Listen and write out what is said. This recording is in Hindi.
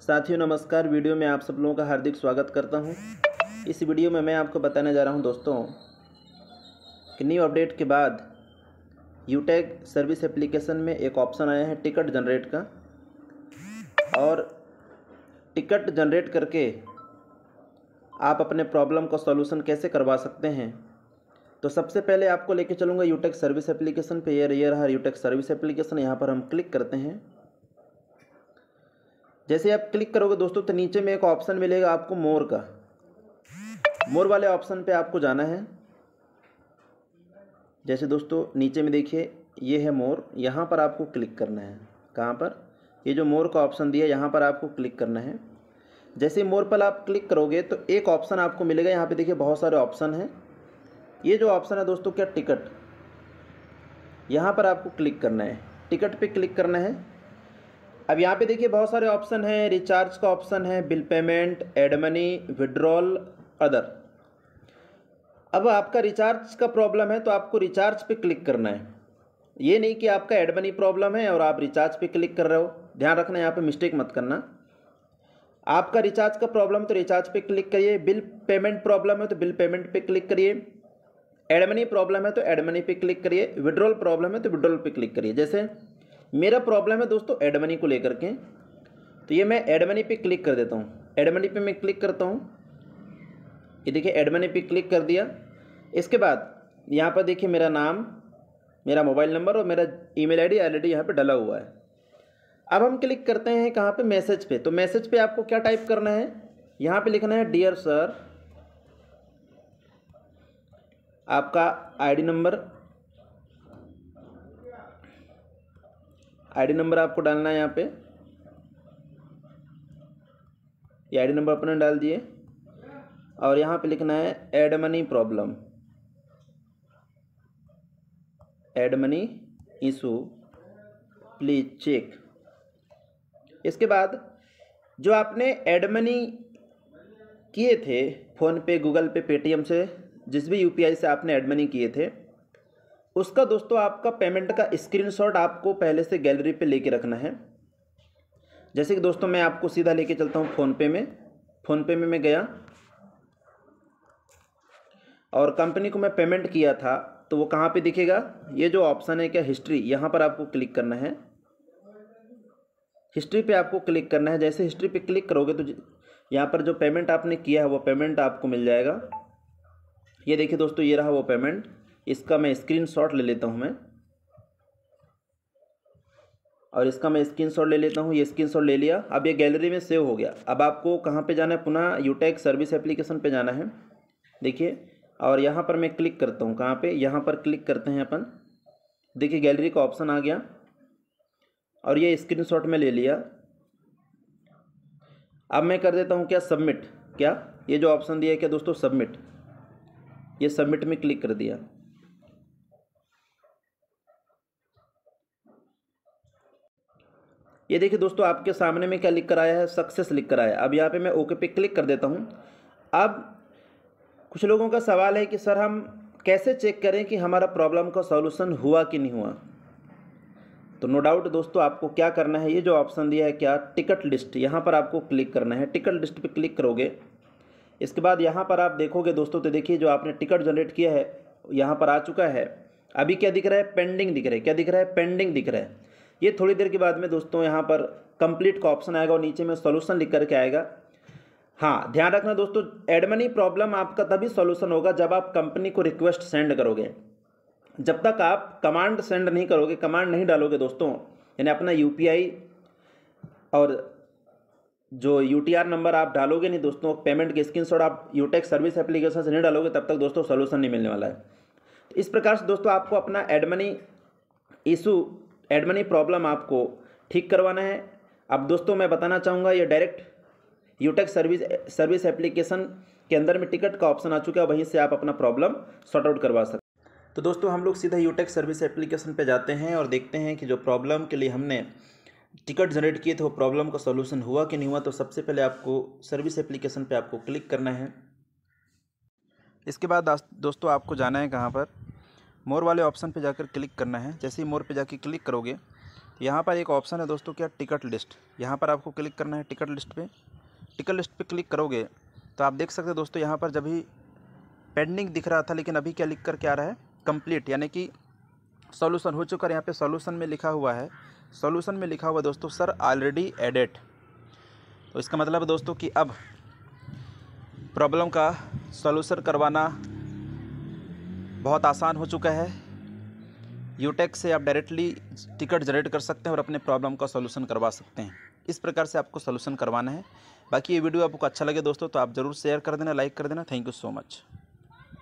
साथियों नमस्कार वीडियो में आप सब लोगों का हार्दिक स्वागत करता हूं इस वीडियो में मैं आपको बताने जा रहा हूं दोस्तों कि न्यू अपडेट के बाद यूटेक सर्विस एप्लीकेशन में एक ऑप्शन आया है टिकट जनरेट का और टिकट जनरेट करके आप अपने प्रॉब्लम का सॉल्यूशन कैसे करवा सकते हैं तो सबसे पहले आपको लेके चलूँगा यूटेक सर्विस एप्लीकेशन पे ये रहा यूटेक सर्विस एप्लीकेशन यहाँ पर हम क्लिक करते हैं जैसे आप क्लिक करोगे दोस्तों तो नीचे में एक ऑप्शन मिलेगा आपको मोर का मोर वाले ऑप्शन पे आपको जाना है जैसे दोस्तों नीचे में देखिए ये है मोर यहाँ पर आपको क्लिक करना है कहाँ पर ये जो मोर का ऑप्शन दिया यहाँ पर आपको क्लिक करना है जैसे मोर पर आप क्लिक करोगे तो एक ऑप्शन आपको मिलेगा यहाँ पे देखिए बहुत सारे ऑप्शन हैं ये जो ऑप्शन है दोस्तों क्या टिकट यहाँ पर आपको क्लिक करना है टिकट पे क्लिक करना है अब यहाँ पे देखिए बहुत सारे ऑप्शन हैं रिचार्ज का ऑप्शन है bill payment add money withdrawal other अब आपका रिचार्ज का प्रॉब्लम है तो आपको रिचार्ज पे क्लिक करना है ये नहीं कि आपका एड मनी प्रॉब्लम है और आप रिचार्ज पे क्लिक कर रहे हो ध्यान रखना यहाँ पे मिस्टेक मत करना आपका रिचार्ज का प्रॉब्लम तो रिचार्ज पे क्लिक करिए बिल पेमेंट प्रॉब्लम है तो बिल पेमेंट पे क्लिक करिए एड मनी प्रॉब्लम है तो एड मनी पे क्लिक करिए विड्रॉल प्रॉब्लम है तो विड्रॉल पे क्लिक तो करिए जैसे मेरा प्रॉब्लम है दोस्तों एडमनी को लेकर के तो ये मैं एडमनी पे क्लिक कर देता हूँ एडमनी पे मैं क्लिक करता हूँ ये देखिए एडमनी पे क्लिक कर दिया इसके बाद यहाँ पर देखिए मेरा नाम मेरा मोबाइल नंबर और मेरा ईमेल आईडी ऑलरेडी यहाँ पे डला हुआ है अब हम क्लिक करते हैं कहाँ पे मैसेज पे तो मैसेज पे आपको क्या टाइप करना है यहाँ पे लिखना है डियर सर आपका आईडी नंबर आईडी नंबर आपको डालना है यहाँ पे ये आईडी नंबर अपने डाल दिए और यहाँ पे लिखना है add money problem add money issue please check इसके बाद जो आपने एड मनी किए थे फ़ोनपे गूगल पे पेटीएम से जिस भी यूपीआई से आपने एड मनी किए थे उसका दोस्तों आपका पेमेंट का स्क्रीनशॉट आपको पहले से गैलरी पे लेके रखना है जैसे कि दोस्तों मैं आपको सीधा लेके चलता हूँ फ़ोनपे में फ़ोनपे में मैं गया और कंपनी को मैं पेमेंट किया था तो वो कहाँ पे दिखेगा ये जो ऑप्शन है क्या हिस्ट्री यहाँ पर आपको क्लिक करना है हिस्ट्री पे आपको क्लिक करना है जैसे हिस्ट्री पे क्लिक करोगे तो यहाँ पर जो पेमेंट आपने किया है वो पेमेंट आपको मिल जाएगा ये देखिए दोस्तों ये रहा वो पेमेंट इसका मैं स्क्रीनशॉट ले लेता हूँ मैं और इसका मैं स्क्रीनशॉट ले लेता हूँ ये स्क्रीनशॉट ले लिया अब ये गैलरी में सेव हो गया अब आपको कहाँ पे जाना है पुनः यूटेक सर्विस एप्लीकेशन पे जाना है देखिए और यहाँ पर मैं क्लिक करता हूँ कहाँ पे यहाँ पर क्लिक करते हैं अपन देखिए गैलरी का ऑप्शन आ गया और ये शॉट में ले लिया अब मैं कर देता हूँ क्या सबमिट क्या ये जो ऑप्शन दिया है क्या दोस्तों सबमिट ये सबमिट में क्लिक कर दिया ये देखिए दोस्तों आपके सामने में क्या लिख कर आया है सक्सेस लिख कर आया अब यहाँ पे मैं ओके पे क्लिक कर देता हूँ अब कुछ लोगों का सवाल है कि सर हम कैसे चेक करें कि हमारा प्रॉब्लम का सॉल्यूशन हुआ कि नहीं हुआ तो नो डाउट दोस्तों आपको क्या करना है ये जो ऑप्शन दिया है क्या टिकट लिस्ट यहाँ पर आपको क्लिक करना है टिकट लिस्ट पर क्लिक करोगे इसके बाद यहाँ पर आप देखोगे दोस्तों तो देखिए जो आपने टिकट जनरेट किया है यहाँ पर आ चुका है अभी क्या दिख रहा है पेंडिंग दिख रहा है क्या दिख रहा है पेंडिंग दिख रहा है ये थोड़ी देर के बाद में दोस्तों यहाँ पर कंप्लीट का ऑप्शन आएगा और नीचे में सॉल्यूशन लिख करके आएगा हाँ ध्यान रखना दोस्तों एडमनी प्रॉब्लम आपका तभी सॉल्यूशन होगा जब आप कंपनी को रिक्वेस्ट सेंड करोगे जब तक आप कमांड सेंड नहीं करोगे कमांड नहीं डालोगे दोस्तों यानी अपना यू और जो यू नंबर आप डालोगे नहीं दोस्तों पेमेंट के स्क्रीन आप यूटेक सर्विस एप्लीकेशन से नहीं डालोगे तब तक दोस्तों सोल्यूशन नहीं मिलने वाला है तो इस प्रकार से दोस्तों आपको अपना एडमनी इशू एडमनी प्रॉब्लम आपको ठीक करवाना है अब दोस्तों मैं बताना चाहूँगा ये direct Utech e service service application के अंदर में टिकट का ऑप्शन आ चुका है वहीं से आप अपना प्रॉब्लम सॉर्ट आउट करवा सकते तो दोस्तों हम लोग सीधा यूटेक e सर्विस एप्लीकेशन पे जाते हैं और देखते हैं कि जो प्रॉब्लम के लिए हमने टिकट जनरेट किए थे वो प्रॉब्लम का सोल्यूशन हुआ कि नहीं हुआ तो सबसे पहले आपको सर्विस एप्लीकेशन पर आपको क्लिक करना है इसके बाद दोस्तों आपको जाना है कहाँ पर मोर वाले ऑप्शन पे जाकर क्लिक करना है जैसे ही मोर पे जाके क्लिक करोगे यहाँ पर एक ऑप्शन है दोस्तों क्या टिकट लिस्ट यहाँ पर आपको क्लिक करना है टिकट लिस्ट पे टिकट लिस्ट पे क्लिक करोगे तो आप देख सकते हैं दोस्तों यहाँ पर जब भी पेंडिंग दिख रहा था लेकिन अभी क्या लिख करके आ रहा है कम्प्लीट यानी कि सॉल्यूशन हो चुका है यहाँ पर सॉल्यूशन में लिखा हुआ है सॉल्यूशन में लिखा हुआ दोस्तों सर ऑलरेडी एडेड तो इसका मतलब दोस्तों कि अब प्रॉब्लम का सोलूसन करवाना बहुत आसान हो चुका है यूटेक e से आप डायरेक्टली टिकट जनरेट कर सकते हैं और अपने प्रॉब्लम का सोल्यूशन करवा सकते हैं इस प्रकार से आपको सोल्यूशन करवाना है बाकी ये वीडियो आपको अच्छा लगे दोस्तों तो आप ज़रूर शेयर कर देना लाइक कर देना थैंक यू सो मच